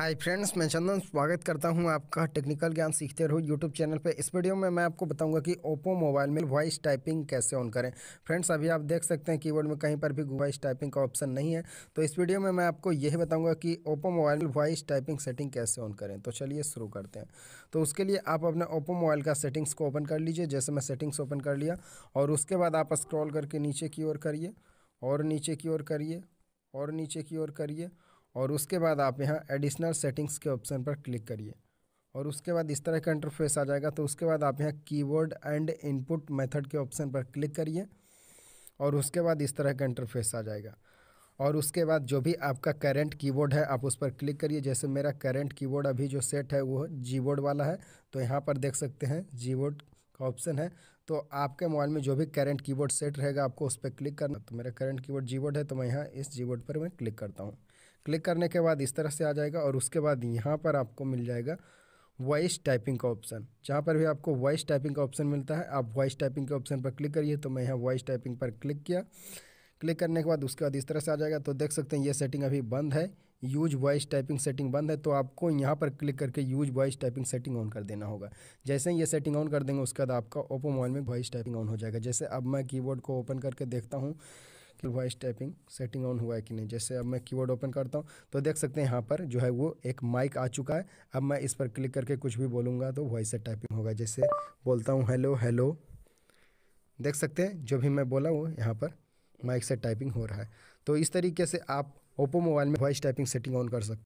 hi friends मैं चंदन स्वागत करता हूं आपका टेक्निकल ज्ञान सीखते रहो यूट्यूब चैनल पे इस वीडियो में मैं आपको बताऊंगा कि ओप्पो मोबाइल में वॉइस टाइपिंग कैसे ऑन करें फ्रेंड्स अभी आप देख सकते हैं कीबोर्ड में कहीं पर भी वॉइस टाइपिंग का ऑप्शन नहीं है तो इस वीडियो में मैं आपको यही बताऊँगा कि ओप्पो मोबाइल में वॉइस टाइपिंग सेटिंग कैसे ऑन करें तो चलिए शुरू करते हैं तो उसके लिए आप अपने ओप्पो मोबाइल का सेटिंग्स को ओपन कर लीजिए जैसे मैं सेटिंग्स ओपन कर लिया और उसके बाद आप स्क्रॉल करके नीचे की ओर करिए और नीचे की ओर करिए और नीचे की ओर करिए और उसके बाद आप यहाँ एडिशनल सेटिंग्स के ऑप्शन पर क्लिक करिए और उसके बाद इस तरह का इंटरफेस आ जाएगा तो उसके बाद आप यहाँ कीबोर्ड एंड इनपुट मेथड के ऑप्शन पर क्लिक करिए और उसके बाद इस तरह का इंटरफेस आ जाएगा और उसके बाद जो भी आपका करेंट कीबोर्ड है आप उस पर क्लिक करिए जैसे मेरा करेंट कीबोर्ड अभी जो सेट है वो बोर्ड वाला है तो यहाँ पर देख सकते हैं बोर्ड का ऑप्शन है तो आपके मोबाइल में जो भी करेंट कीबोर्ड सेट रहेगा आपको उस पर क्लिक करना तो मेरा करेंट कीबोर्ड बोर्ड है तो मैं यहाँ इस बोर्ड पर मैं क्लिक करता हूँ क्लिक करने के बाद इस तरह से आ जाएगा और उसके बाद यहाँ पर आपको मिल जाएगा वॉइस टाइपिंग का ऑप्शन जहाँ पर भी आपको वॉइस टाइपिंग का ऑप्शन मिलता है आप वॉइस टाइपिंग के ऑप्शन पर क्लिक करिए तो मैं यहाँ वॉइस टाइपिंग पर क्लिक किया क्लिक करने के बाद उसके बाद इस तरह से आ जाएगा तो देख सकते हैं ये सेटिंग अभी बंद है यूज वॉइस टाइपिंग सेटिंग बंद है तो आपको यहाँ पर क्लिक करके use voice typing setting on कर देना होगा जैसे ही ये सेटिंग ऑन कर देंगे उसके बाद आपका ओप्पो मोबाइल में वॉइस टाइपिंग ऑन हो जाएगा जैसे अब मैं कीबोर्ड को ओपन करके देखता हूँ कि वॉइस टाइपिंग सेटिंग ऑन हुआ है कि नहीं जैसे अब मैं कीबोर्ड ओपन करता हूँ तो देख सकते हैं यहाँ पर जो है वो एक माइक आ चुका है अब मैं इस पर क्लिक करके कुछ भी बोलूँगा तो वॉइस से टाइपिंग होगा जैसे बोलता हूँ हेलो हेलो देख सकते हैं जो भी मैं बोला वो यहाँ पर माइक से टाइपिंग हो रहा है तो इस तरीके से आप ओप्पो मोबाइल में वॉइस टाइपिंग सेटिंग ऑन कर सकते